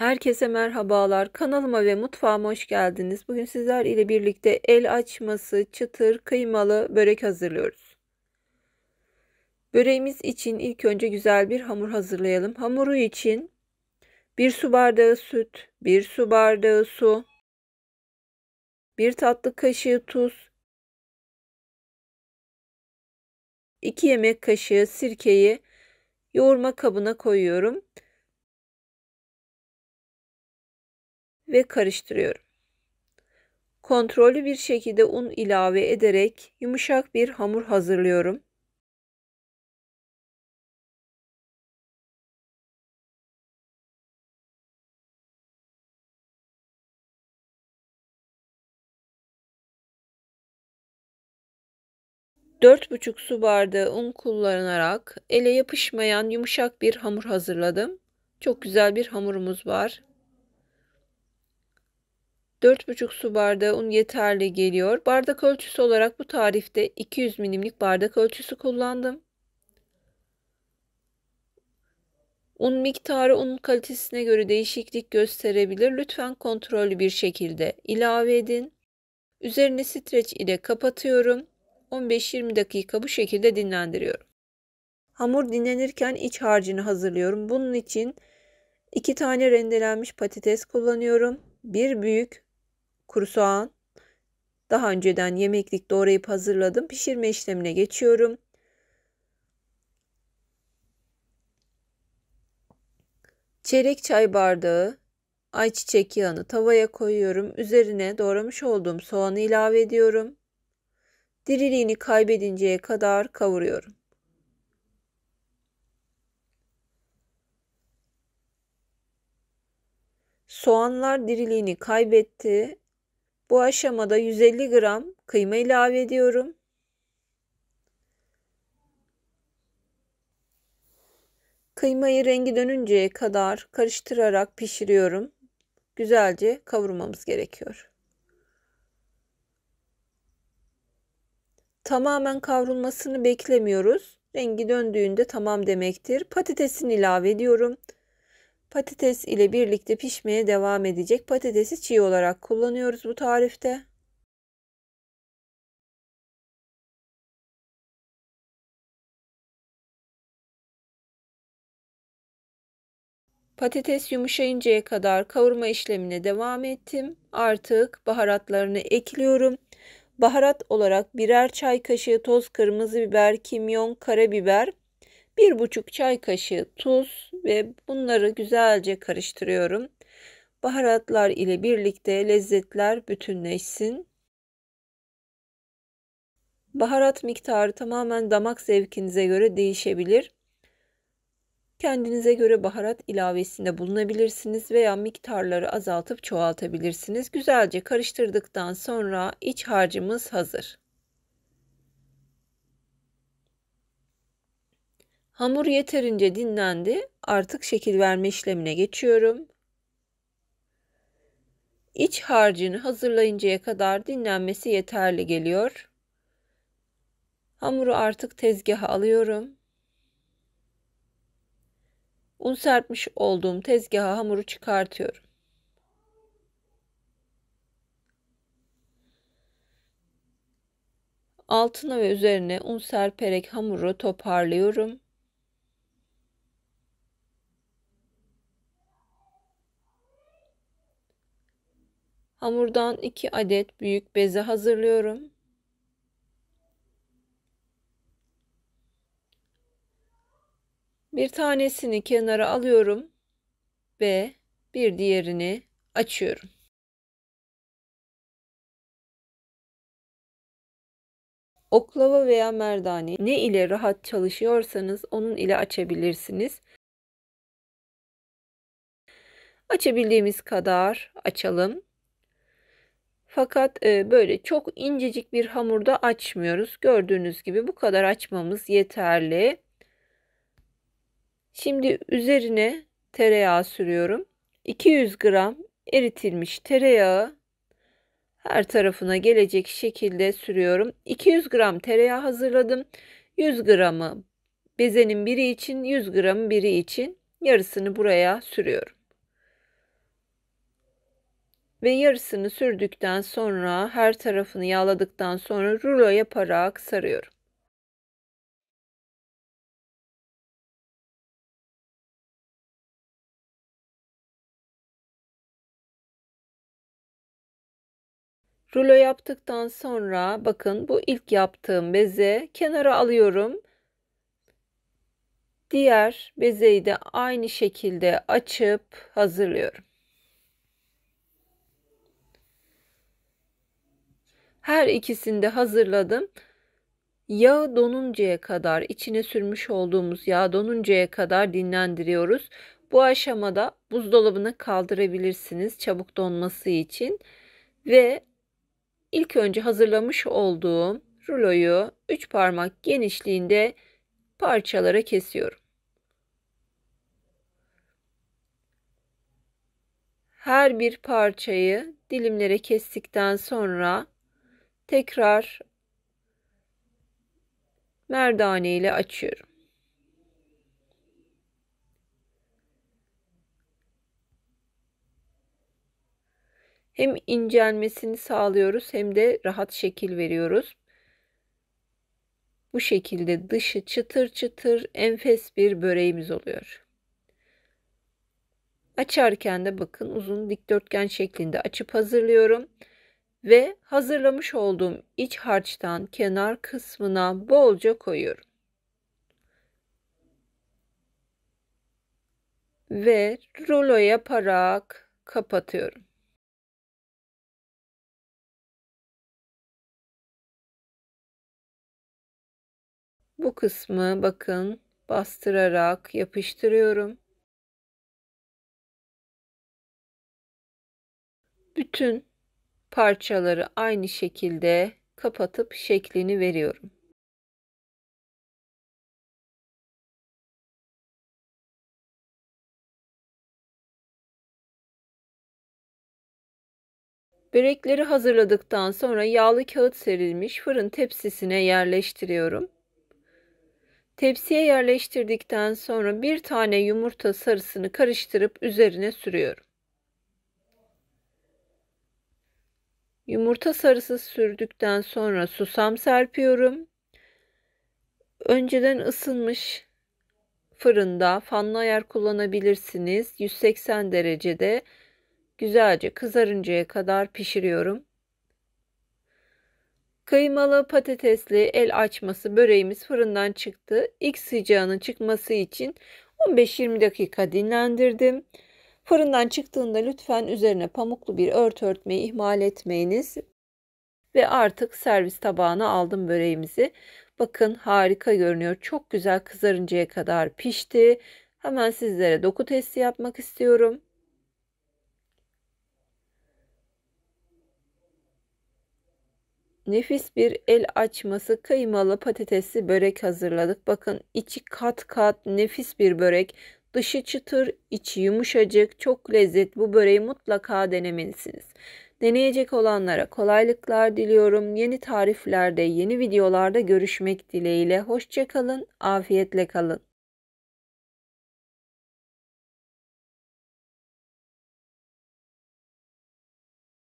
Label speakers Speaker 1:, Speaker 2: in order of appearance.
Speaker 1: Herkese merhabalar. Kanalıma ve mutfağıma hoş geldiniz. Bugün sizler ile birlikte el açması çıtır kıymalı börek hazırlıyoruz. Böreğimiz için ilk önce güzel bir hamur hazırlayalım. Hamuru için
Speaker 2: 1 su bardağı süt, 1 su bardağı su, 1 tatlı kaşığı tuz, 2 yemek kaşığı sirkeyi yoğurma kabına koyuyorum. ve karıştırıyorum. Kontrollü bir şekilde un ilave ederek yumuşak bir hamur hazırlıyorum. Dört buçuk su bardağı un
Speaker 1: kullanarak ele yapışmayan yumuşak bir hamur hazırladım. Çok güzel bir hamurumuz var. 4,5 su bardağı un yeterli geliyor. Bardak ölçüsü olarak bu tarifte 200 milimlik bardak ölçüsü kullandım. Un miktarı unun kalitesine göre değişiklik gösterebilir. Lütfen kontrollü bir şekilde ilave edin. Üzerini streç ile kapatıyorum. 15-20 dakika bu şekilde dinlendiriyorum. Hamur dinlenirken iç harcını hazırlıyorum. Bunun için 2 tane rendelenmiş patates kullanıyorum. 1 büyük kuru soğan. Daha önceden yemeklik doğrayıp hazırladım. Pişirme işlemine geçiyorum. Çeyrek çay bardağı ayçiçek yağını tavaya koyuyorum. Üzerine doğramış olduğum soğanı ilave ediyorum. Diriliğini kaybedinceye kadar kavuruyorum. Soğanlar diriliğini kaybetti bu aşamada 150 gram kıyma ilave ediyorum. Kıymayı rengi dönünceye kadar karıştırarak pişiriyorum. Güzelce kavurmamız gerekiyor. Tamamen kavrulmasını beklemiyoruz. Rengi döndüğünde tamam demektir. Patatesini ilave ediyorum. Patates
Speaker 2: ile birlikte pişmeye devam edecek. Patatesi çiğ olarak kullanıyoruz bu tarifte. Patates yumuşayıncaya kadar kavurma işlemine devam ettim. Artık baharatlarını ekliyorum.
Speaker 1: Baharat olarak birer çay kaşığı toz kırmızı biber, kimyon, karabiber, bir buçuk çay kaşığı tuz ve bunları güzelce karıştırıyorum. Baharatlar ile birlikte lezzetler bütünleşsin. Baharat miktarı tamamen damak zevkinize göre değişebilir. Kendinize göre baharat ilavesinde bulunabilirsiniz veya miktarları azaltıp çoğaltabilirsiniz. Güzelce karıştırdıktan sonra iç harcımız hazır. Hamur yeterince dinlendi. Artık şekil verme işlemine geçiyorum. İç harcını hazırlayıncaya kadar dinlenmesi yeterli geliyor. Hamuru artık tezgaha alıyorum. Un serpmiş olduğum tezgaha hamuru çıkartıyorum. Altına ve üzerine un serperek hamuru toparlıyorum. Hamurdan 2 adet büyük beze hazırlıyorum.
Speaker 2: Bir tanesini kenara alıyorum ve bir diğerini açıyorum. Oklava veya merdane ne ile rahat çalışıyorsanız onun ile açabilirsiniz.
Speaker 1: Açabildiğimiz kadar açalım. Fakat e, böyle çok incecik bir hamurda açmıyoruz. Gördüğünüz gibi bu kadar açmamız yeterli. Şimdi üzerine tereyağı sürüyorum. 200 gram eritilmiş tereyağı her tarafına gelecek şekilde sürüyorum. 200 gram tereyağı hazırladım. 100 gramı bezenin biri için, 100 gramı biri için yarısını buraya sürüyorum ve yarısını sürdükten sonra her
Speaker 2: tarafını yağladıktan sonra rulo yaparak sarıyorum. Rulo yaptıktan sonra bakın bu ilk yaptığım beze kenara alıyorum.
Speaker 1: Diğer bezeyi de aynı şekilde açıp hazırlıyorum. Her ikisini de hazırladım. Yağı donuncaya kadar, içine sürmüş olduğumuz yağ donuncaya kadar dinlendiriyoruz. Bu aşamada buzdolabına kaldırabilirsiniz çabuk donması için. Ve ilk önce hazırlamış olduğum ruloyu 3 parmak genişliğinde parçalara kesiyorum. Her bir parçayı dilimlere kestikten sonra tekrar merdane ile açıyorum. Hem incelmesini sağlıyoruz hem de rahat şekil veriyoruz. Bu şekilde dışı çıtır çıtır enfes bir böreğimiz oluyor. Açarken de bakın uzun dikdörtgen şeklinde açıp hazırlıyorum ve hazırlamış olduğum iç harçtan kenar kısmına bolca koyuyorum.
Speaker 2: Ve rulo yaparak kapatıyorum. Bu kısmı bakın bastırarak yapıştırıyorum. Bütün parçaları aynı şekilde kapatıp şeklini veriyorum. Börekleri hazırladıktan sonra
Speaker 1: yağlı kağıt serilmiş fırın tepsisine yerleştiriyorum. Tepsiye yerleştirdikten sonra bir tane yumurta sarısını karıştırıp üzerine sürüyorum. Yumurta sarısı sürdükten sonra susam serpiyorum. Önceden ısınmış fırında fanlı ayar kullanabilirsiniz. 180 derecede güzelce kızarıncaya kadar pişiriyorum. Kıymalı patatesli el açması böreğimiz fırından çıktı. İlk sıcağının çıkması için 15-20 dakika dinlendirdim. Fırından çıktığında lütfen üzerine pamuklu bir ört örtmeyi ihmal etmeyiniz. Ve artık servis tabağına aldım böreğimizi. Bakın harika görünüyor. Çok güzel kızarıncaya kadar pişti. Hemen sizlere doku testi yapmak istiyorum. Nefis bir el açması kıymalı patatesli börek hazırladık. Bakın içi kat kat nefis bir börek. Dışı çıtır, içi yumuşacık, çok lezzet. bu böreği mutlaka denemelisiniz. Deneyecek olanlara kolaylıklar
Speaker 2: diliyorum. Yeni tariflerde, yeni videolarda görüşmek dileğiyle. Hoşçakalın, afiyetle kalın.